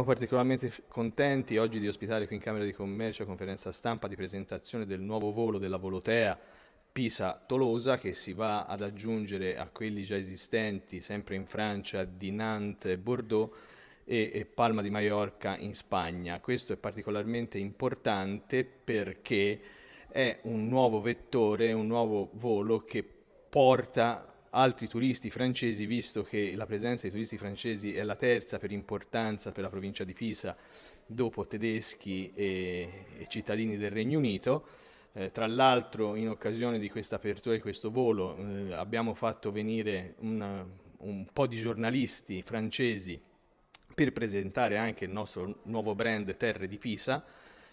Siamo particolarmente contenti oggi di ospitare qui in Camera di Commercio conferenza stampa di presentazione del nuovo volo della Volotea Pisa-Tolosa che si va ad aggiungere a quelli già esistenti sempre in Francia di Nantes Bordeaux e, e Palma di Mallorca in Spagna. Questo è particolarmente importante perché è un nuovo vettore, un nuovo volo che porta altri turisti francesi, visto che la presenza dei turisti francesi è la terza per importanza per la provincia di Pisa dopo tedeschi e, e cittadini del Regno Unito. Eh, tra l'altro in occasione di questa apertura di questo volo eh, abbiamo fatto venire una, un po' di giornalisti francesi per presentare anche il nostro nuovo brand Terre di Pisa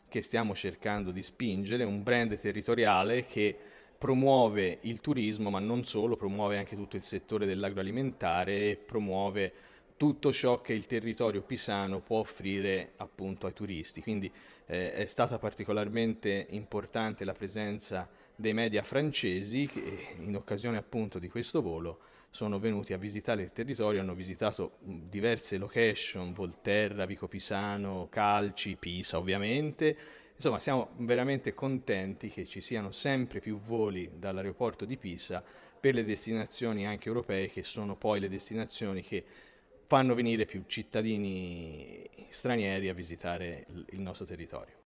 che stiamo cercando di spingere, un brand territoriale che promuove il turismo, ma non solo, promuove anche tutto il settore dell'agroalimentare e promuove tutto ciò che il territorio pisano può offrire appunto ai turisti. Quindi eh, è stata particolarmente importante la presenza dei media francesi che in occasione appunto di questo volo sono venuti a visitare il territorio, hanno visitato mm, diverse location, Volterra, Vico Pisano, Calci, Pisa ovviamente Insomma, siamo veramente contenti che ci siano sempre più voli dall'aeroporto di Pisa per le destinazioni anche europee, che sono poi le destinazioni che fanno venire più cittadini stranieri a visitare il nostro territorio.